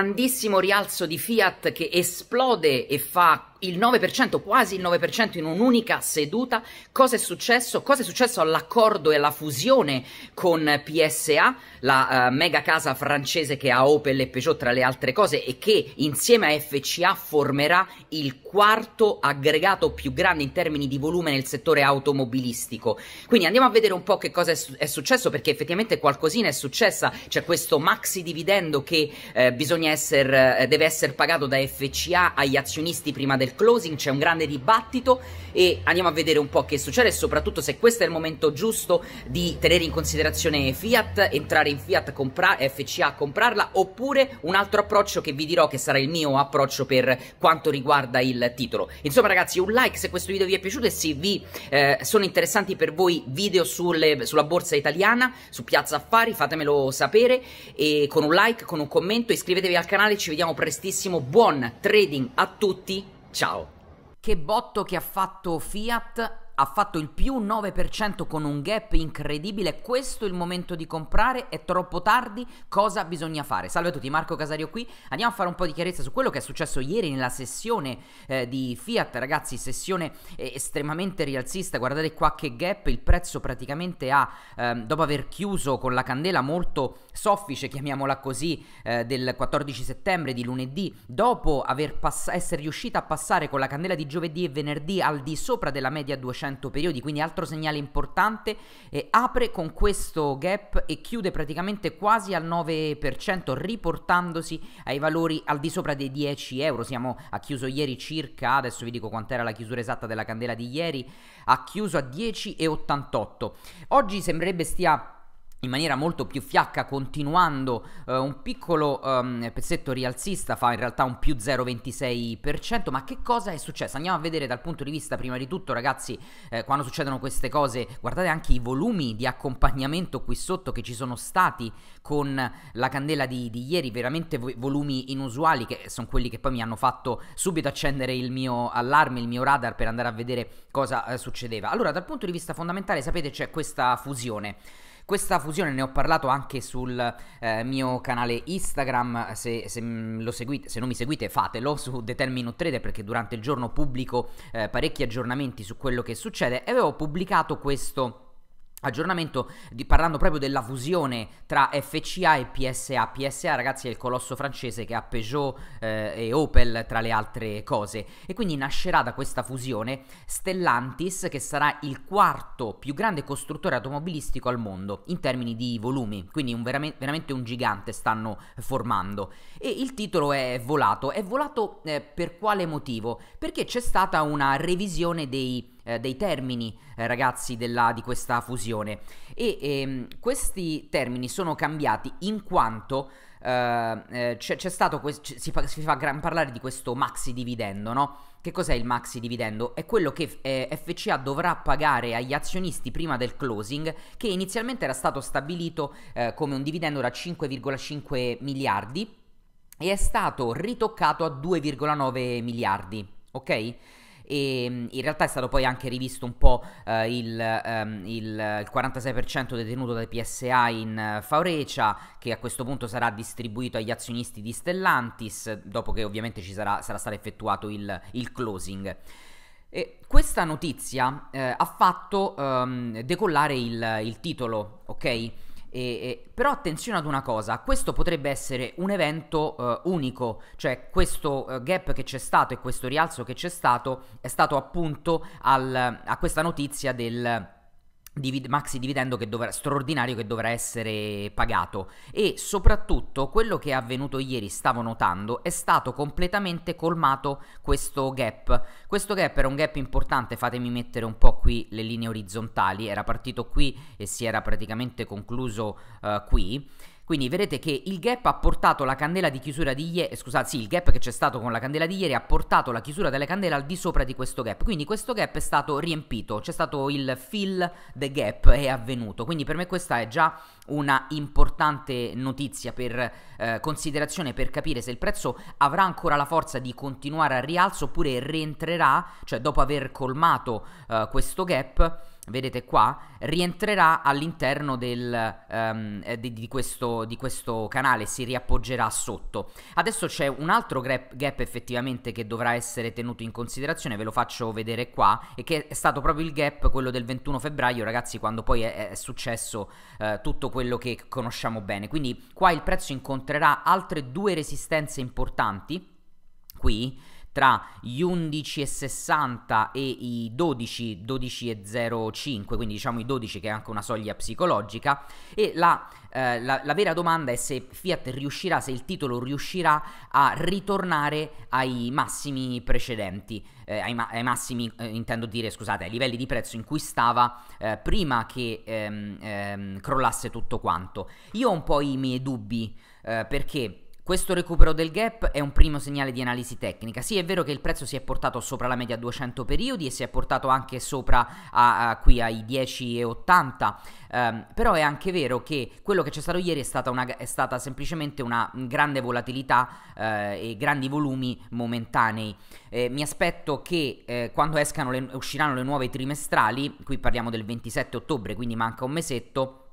grandissimo rialzo di Fiat che esplode e fa il 9%, quasi il 9% in un'unica seduta. Cosa è successo? Cosa è successo all'accordo e alla fusione con PSA, la uh, mega casa francese che ha Opel e Peugeot tra le altre cose e che insieme a FCA formerà il quarto aggregato più grande in termini di volume nel settore automobilistico. Quindi andiamo a vedere un po' che cosa è, è successo perché effettivamente qualcosina è successa, c'è questo maxi dividendo che eh, bisogna essere, eh, deve essere pagato da FCA agli azionisti prima del closing, c'è un grande dibattito e andiamo a vedere un po' che succede e soprattutto se questo è il momento giusto di tenere in considerazione Fiat, entrare in Fiat, compra- FCA, comprarla oppure un altro approccio che vi dirò che sarà il mio approccio per quanto riguarda il titolo. Insomma ragazzi un like se questo video vi è piaciuto e se vi eh, sono interessanti per voi video sulle, sulla borsa italiana, su Piazza Affari, fatemelo sapere e con un like, con un commento iscrivetevi a al canale, ci vediamo prestissimo, buon trading a tutti, ciao! Che botto che ha fatto Fiat ha fatto il più 9% con un gap incredibile, questo è il momento di comprare, è troppo tardi, cosa bisogna fare? Salve a tutti, Marco Casario qui, andiamo a fare un po' di chiarezza su quello che è successo ieri nella sessione eh, di Fiat, ragazzi, sessione eh, estremamente rialzista, guardate qua che gap, il prezzo praticamente ha, ehm, dopo aver chiuso con la candela molto soffice, chiamiamola così, eh, del 14 settembre di lunedì, dopo aver pass- essere riuscita a passare con la candela di giovedì e venerdì al di sopra della media 200, 100 periodi, quindi altro segnale importante, eh, apre con questo gap e chiude praticamente quasi al 9% riportandosi ai valori al di sopra dei 10 euro, siamo a chiuso ieri circa, adesso vi dico quant'era la chiusura esatta della candela di ieri, ha chiuso a 10,88. Oggi sembrerebbe stia in maniera molto più fiacca continuando eh, un piccolo um, pezzetto rialzista fa in realtà un più 0,26% ma che cosa è successo? Andiamo a vedere dal punto di vista prima di tutto ragazzi eh, quando succedono queste cose guardate anche i volumi di accompagnamento qui sotto che ci sono stati con la candela di, di ieri veramente volumi inusuali che sono quelli che poi mi hanno fatto subito accendere il mio allarme, il mio radar per andare a vedere cosa eh, succedeva allora dal punto di vista fondamentale sapete c'è questa fusione questa fusione ne ho parlato anche sul eh, mio canale Instagram, se, se, mm, seguite, se, non mi seguite fatelo su The 10 Minute Trader perché durante il giorno pubblico eh, parecchi aggiornamenti su quello che succede e avevo pubblicato questo Aggiornamento di, parlando proprio della fusione tra FCA e PSA. PSA, ragazzi, è il colosso francese che ha Peugeot eh, e Opel tra le altre cose. E quindi nascerà da questa fusione Stellantis, che sarà il quarto più grande costruttore automobilistico al mondo in termini di volumi. Quindi un veram- veramente un gigante stanno formando. E il titolo è volato. È volato eh, per quale motivo? Perché c'è stata una revisione dei eh, dei termini, eh, ragazzi, della, di questa fusione. E ehm, questi termini sono cambiati in quanto eh, eh c'è, c'è, stato, que- c- si, fa, si fa gran parlare di questo maxi dividendo, no? Che cos'è il maxi dividendo? È quello che eh, FCA dovrà pagare agli azionisti prima del closing, che inizialmente era stato stabilito eh, come un dividendo da 5,5 miliardi e è stato ritoccato a 2,9 miliardi, ok? e ehm, in realtà è stato poi anche rivisto un po' eh, il, ehm, il, 46% detenuto dai PSA in uh, Faurecia che a questo punto sarà distribuito agli azionisti di Stellantis dopo che ovviamente ci sarà, sarà stato effettuato il, il closing. E questa notizia eh, ha fatto ehm, decollare il, il titolo, ok? E, e, però attenzione ad una cosa, questo potrebbe essere un evento eh, unico, cioè questo eh, gap che c'è stato e questo rialzo che c'è stato è stato appunto al, a questa notizia del Divid- maxi dividendo che dovrà, straordinario che dovrà essere pagato e soprattutto quello che è avvenuto ieri stavo notando è stato completamente colmato questo gap questo gap era un gap importante fatemi mettere un po' qui le linee orizzontali era partito qui e si era praticamente concluso uh, qui quindi vedete che il gap ha portato la candela di chiusura di ieri, eh, scusate, sì, il gap che c'è stato con la candela di ieri ha portato la chiusura della candela al di sopra di questo gap. Quindi questo gap è stato riempito, c'è stato il fill the gap è avvenuto. Quindi per me questa è già una importante notizia per eh, considerazione per capire se il prezzo avrà ancora la forza di continuare al rialzo oppure rientrerà, cioè dopo aver colmato eh, questo gap vedete qua, rientrerà all'interno del, um, di, di, questo, di, questo, canale, si riappoggerà sotto. Adesso c'è un altro gap, gap, effettivamente che dovrà essere tenuto in considerazione, ve lo faccio vedere qua, e che è stato proprio il gap, quello del 21 febbraio, ragazzi, quando poi è, è successo uh, tutto quello che conosciamo bene. Quindi qua il prezzo incontrerà altre due resistenze importanti, qui, tra gli 11,60 e i 12, 12,05, quindi diciamo i 12 che è anche una soglia psicologica e la, eh, la, la vera domanda è se Fiat riuscirà, se il titolo riuscirà a ritornare ai massimi precedenti, eh, ai, ai, massimi eh, intendo dire scusate, ai livelli di prezzo in cui stava eh, prima che ehm, ehm, crollasse tutto quanto. Io ho un po' i miei dubbi eh, perché questo recupero del gap è un primo segnale di analisi tecnica. Sì, è vero che il prezzo si è portato sopra la media 200 periodi e si è portato anche sopra a, a, qui ai 10,80, um, ehm, però è anche vero che quello che c'è stato ieri è stata, una, è stata semplicemente una grande volatilità eh, e grandi volumi momentanei. Eh, mi aspetto che eh, quando escano le, usciranno le nuove trimestrali, qui parliamo del 27 ottobre, quindi manca un mesetto,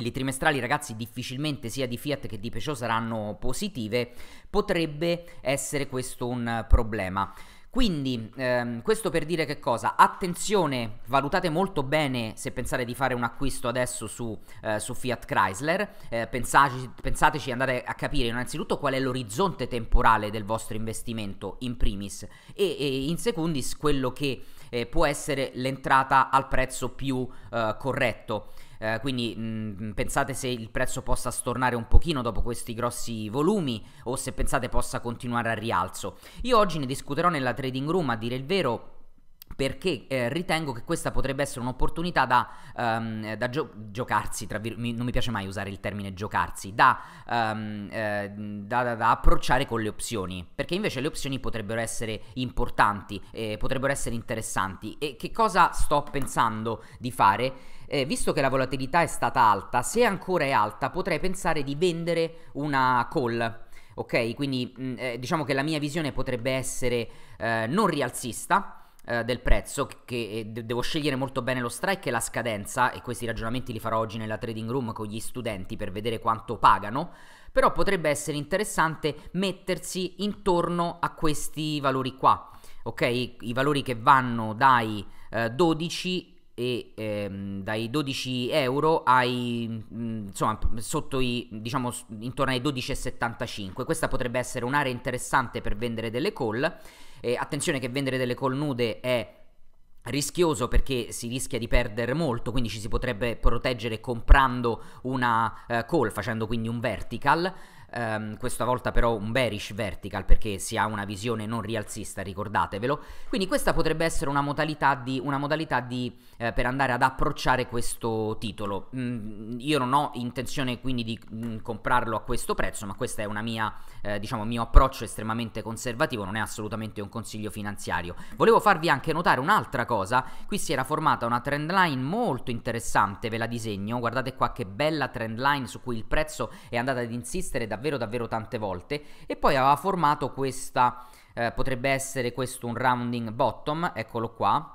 e le trimestrali ragazzi difficilmente sia di Fiat che di Peugeot saranno positive, potrebbe essere questo un problema. Quindi ehm, questo per dire che cosa? Attenzione, valutate molto bene se pensate di fare un acquisto adesso su, eh, su Fiat Chrysler, eh, pensateci, pensateci, andate a capire innanzitutto qual è l'orizzonte temporale del vostro investimento in primis e, e in secondis quello che eh, può essere l'entrata al prezzo più eh, corretto eh, quindi mh, mm, pensate se il prezzo possa stornare un pochino dopo questi grossi volumi o se pensate possa continuare a rialzo. Io oggi ne discuterò nella trading room, a dire il vero perché eh, ritengo che questa potrebbe essere un'opportunità da, um, da gio- giocarsi, vir- mi- non mi piace mai usare il termine giocarsi, da, um, eh, da, da, approcciare con le opzioni, perché invece le opzioni potrebbero essere importanti, eh, potrebbero essere interessanti. E che cosa sto pensando di fare? Eh, visto che la volatilità è stata alta, se ancora è alta potrei pensare di vendere una call. Ok, quindi mh, mm, eh, diciamo che la mia visione potrebbe essere eh, non rialzista, eh, del prezzo che eh, devo scegliere molto bene lo strike e la scadenza e questi ragionamenti li farò oggi nella trading room con gli studenti per vedere quanto pagano però potrebbe essere interessante mettersi intorno a questi valori qua ok i valori che vanno dai eh, 12 e ehm, dai 12 euro ai mh, mm, insomma sotto i diciamo intorno ai 12,75 questa potrebbe essere un'area interessante per vendere delle call eh, attenzione che vendere delle call nude è rischioso perché si rischia di perdere molto, quindi ci si potrebbe proteggere comprando una uh, call, facendo quindi un vertical ehm, questa volta però un bearish vertical perché si ha una visione non rialzista, ricordatevelo. Quindi questa potrebbe essere una modalità, di, una modalità di, eh, per andare ad approcciare questo titolo. Mm, io non ho intenzione quindi di mm, comprarlo a questo prezzo, ma questo è un eh, diciamo, mio approccio estremamente conservativo, non è assolutamente un consiglio finanziario. Volevo farvi anche notare un'altra cosa, qui si era formata una trend line molto interessante, ve la disegno, guardate qua che bella trend line su cui il prezzo è andato ad insistere da davvero davvero tante volte e poi aveva formato questa, eh, potrebbe essere questo un rounding bottom, eccolo qua,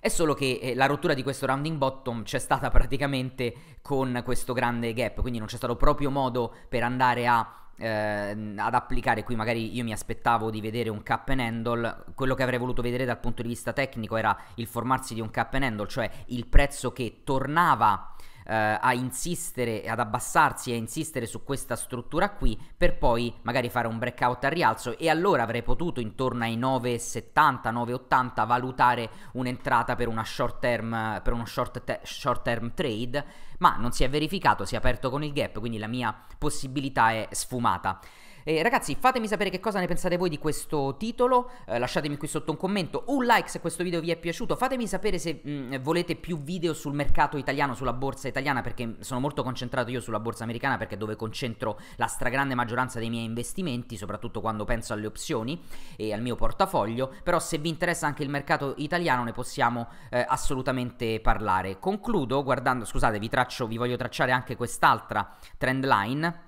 è solo che eh, la rottura di questo rounding bottom c'è stata praticamente con questo grande gap, quindi non c'è stato proprio modo per andare a ehm, ad applicare qui magari io mi aspettavo di vedere un cap and handle quello che avrei voluto vedere dal punto di vista tecnico era il formarsi di un cap and handle cioè il prezzo che tornava eh, a insistere, ad abbassarsi e a insistere su questa struttura qui per poi magari fare un breakout al rialzo e allora avrei potuto intorno ai 9,70, 9,80 valutare un'entrata per, una short term, per uno short, te- short term trade, ma non si è verificato, si è aperto con il gap, quindi la mia possibilità è sfumata. Eh, ragazzi, fatemi sapere che cosa ne pensate voi di questo titolo. Eh, lasciatemi qui sotto un commento, un like se questo video vi è piaciuto. Fatemi sapere se mh, mm, volete più video sul mercato italiano, sulla borsa italiana, perché sono molto concentrato io sulla borsa americana, perché è dove concentro la stragrande maggioranza dei miei investimenti, soprattutto quando penso alle opzioni e al mio portafoglio. Però se vi interessa anche il mercato italiano ne possiamo eh, assolutamente parlare. Concludo guardando, scusate, vi, traccio, vi voglio tracciare anche quest'altra trend line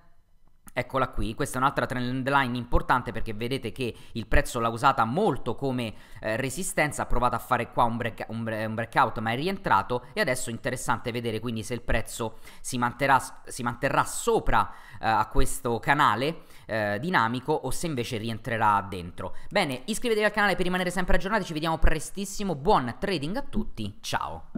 Eccola qui, questa è un'altra trend line importante perché vedete che il prezzo l'ha usata molto come eh, resistenza, ha provato a fare qua un, break, un, un, breakout ma è rientrato e adesso è interessante vedere quindi se il prezzo si manterrà, si manterrà sopra eh, a questo canale eh, dinamico o se invece rientrerà dentro. Bene, iscrivetevi al canale per rimanere sempre aggiornati, ci vediamo prestissimo, buon trading a tutti, ciao!